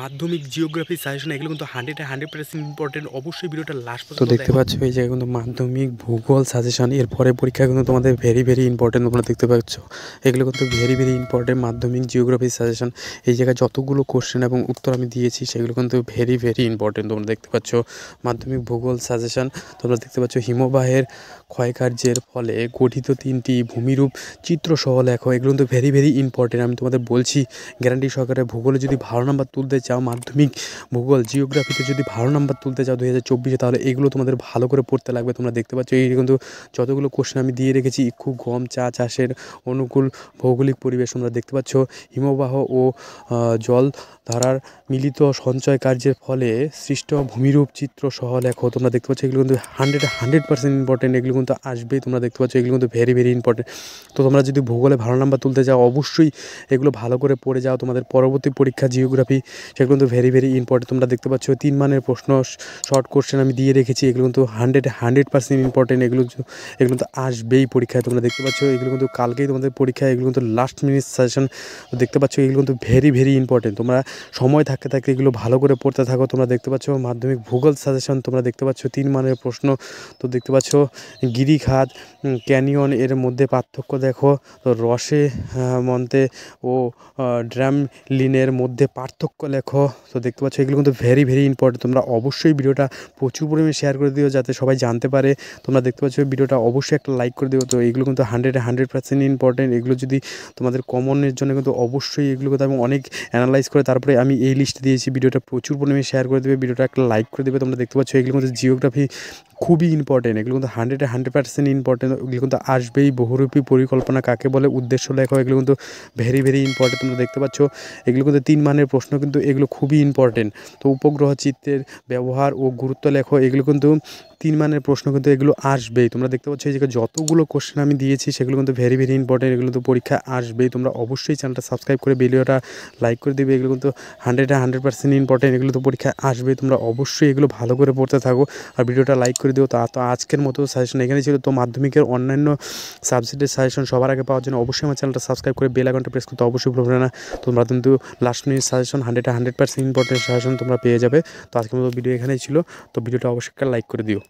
মাধ্যমিক geography suggestion এগুলো কিন্তু হান্ড্রেড হান্ড্রেড পার্সেন্ট ইম্পর্টেন্ট অবশ্যই ভিডিওটা লাস্ট পর্যন্ত দেখতে পাচ্ছ এই জায়গায় কিন্তু মাধ্যমিক ভূগোল সাজেশন এর পরে পরীক্ষা কিন্তু তোমাদের ভেরি ভেরি ইম্পর্টেন্ট তোমরা দেখতে পাচ্ছ এগুলো কিন্তু very very important Madhyamik geography suggestion এই জায়গায় যতগুলো কোশ্চেন এবং উত্তর আমি দিয়েছি সেগুলো কিন্তু ভেরি ভেরি ইম্পর্টেন্ট তোমরা দেখতে পাচ্ছ মাধ্যমিক ভূগোল সাজেশন তোমরা দেখতে পাচ্ছ হিমবাহের ক্ষয়কার্যের ফলে গঠিত তিনটি ভূমিরূপ চিত্রসহ লেখ এগুলো কিন্তু ভেরি ভেরি ইম্পর্টেন্ট আমি তোমাদের বলছি গ্যারান্টি সহকারে ভূগোলে যদি ভালো নাম্বার তুলতে চাও মাধ্যমিক ভূগোল জিওগ্রাফিতে যদি ভালো নাম্বার তুলতে চাও দু হাজার চব্বিশে তাহলে এগুলো তোমাদের ভালো করে পড়তে লাগবে তোমরা দেখতে পাচ্ছ এই কিন্তু যতগুলো কোশ্চেন আমি দিয়ে রেখেছি খুব গম চা চাষের অনুকূল ভৌগোলিক পরিবেশ তোমরা দেখতে পাচ্ছ হিমবাহ ও জল ধারার মিলিত সঞ্চয় কার্যের ফলে সৃষ্ট ভূমিরূপ চিত্র সহ লেখো তোমরা দেখতে পাচ্ছ এগুলো কিন্তু হান্ড্রেড হান্ড্রেড পার্সেন্ট ইম্পর্টেন্ট এগুলো কিন্তু আসবেই তোমরা দেখতে পাচ্ছ এগুলো কিন্তু ভেরি ভেরি ইম্পর্টেন্ট তো তোমরা যদি ভূগোলে ভালো নাম্বার তুলতে যাও অবশ্যই এগুলো ভালো করে পড়ে যাও তোমাদের পরবর্তী পরীক্ষা জিওগ্রাফি সেগুলো কিন্তু ভেরি ভেরি ইম্পর্টেন্ট তোমরা দেখতে পাচ্ছ তিন মানের প্রশ্ন শর্ট কোশ্চেন আমি দিয়ে রেখেছি এগুলো কিন্তু হান্ড্রেড হান্ড্রেড পার্সেন্ট ইম্পর্টেন্ট এগুলো এগুলো তো আসবেই পরীক্ষায় তোমরা দেখতে পাচ্ছ এগুলো কিন্তু কালকেই তোমাদের পরীক্ষায় এগুলো কিন্তু লাস্ট মিনিট সাজেশন দেখতে পাচ্ছ এগুলো কিন্তু ভেরি ভেরি ইম্পর্টেন্ট তোমরা সময় থাকতে থাকতে এগুলো ভালো করে পড়তে থাকো তোমরা দেখতে পাচ্ছ মাধ্যমিক ভূগোল সাজেশন তোমরা দেখতে পাচ্ছ তিন মানের প্রশ্ন তো দেখতে পাচ্ছ গিরিখাত ক্যানিয়ন এর মধ্যে পার্থক্য দেখো তো রসে মন্তে ও ড্রাম লিনের মধ্যে পার্থক্য দেখো তো দেখতে পাচ্ছ এগুলো কিন্তু ভেরি ভেরি ইম্পর্টেন্ট তোমরা অবশ্যই ভিডিওটা প্রচুর পরিমাণে শেয়ার করে দিও যাতে সবাই জানতে পারে তোমরা দেখতে পাচ্ছ ভিডিওটা অবশ্যই একটা লাইক করে দিও তো এগুলো কিন্তু হান্ড্রেডে হান্ড্রেড পার্সেন্ট ইম্পর্টেন্ট এগুলো যদি তোমাদের কমনের জন্য কিন্তু অবশ্যই এগুলো কিন্তু আমি অনেক অ্যানালাইজ করে তারপরে আমি এই লিস্ট দিয়েছি ভিডিওটা প্রচুর পরিমাণে শেয়ার করে দেবে ভিডিওটা একটা লাইক করে দেবে তোমরা দেখতে পাচ্ছ এগুলো কিন্তু জিওগ্রাফি খুবই ইম্পর্টেন্ট এগুলো কিন্তু হান্ড্রেড হান্ড্রেড পার্সেন্ট ইম্পর্টেন্ট এগুলো কিন্তু আসবেই বহুরূপী পরিকল্পনা কাকে বলে উদ্দেশ্য লেখা এগুলো কিন্তু ভেরি ভেরি ইম্পর্টেন্ট তোমরা দেখতে পাচ্ছ এগুলো কিন্তু তিন মানের প্রশ্ন কিন্তু এগুলো খুবই ইম্পর্টেন্ট তো উপগ্রহ চিত্রের ব্যবহার ও গুরুত্ব লেখো এগুলো কিন্তু তিন মানের প্রশ্ন কিন্তু এগুলো আসবেই তোমরা দেখতে পাচ্ছ এই যে যতগুলো কোশ্চেন আমি দিয়েছি সেগুলো কিন্তু ভেরি ভেরি ইম্পর্টেন্ট এগুলো তো পরীক্ষা আসবেই তোমরা অবশ্যই চ্যানেলটা সাবস্ক্রাইব করে ভিডিওটা লাইক করে দেবে এগুলো কিন্তু হান্ড্রেড হান্ড্রেড পার্সেন্ট ইম্পর্টেন্ট এগুলো তো পরীক্ষা আসবে তোমরা অবশ্যই এগুলো ভালো করে পড়তে থাকো আর ভিডিওটা লাইক করে দিও তা তো আজকের মতো সাজেশন এখানে ছিল তো মাধ্যমিকের অন্যান্য সাবজেক্টের সাজেশন সবার আগে পাওয়ার জন্য অবশ্যই আমার চ্যানেলটা সাবস্ক্রাইব করে বেল আইকনটা প্রেস করতে অবশ্যই ভুলবে না তোমরা কিন্তু last minute suggestion hundred hundred percent important suggestion তোমরা পেয়ে যাবে তো আজকের মতো ভিডিও এখানেই ছিল তো ভিডিওটা অবশ্যই লাইক করে দিও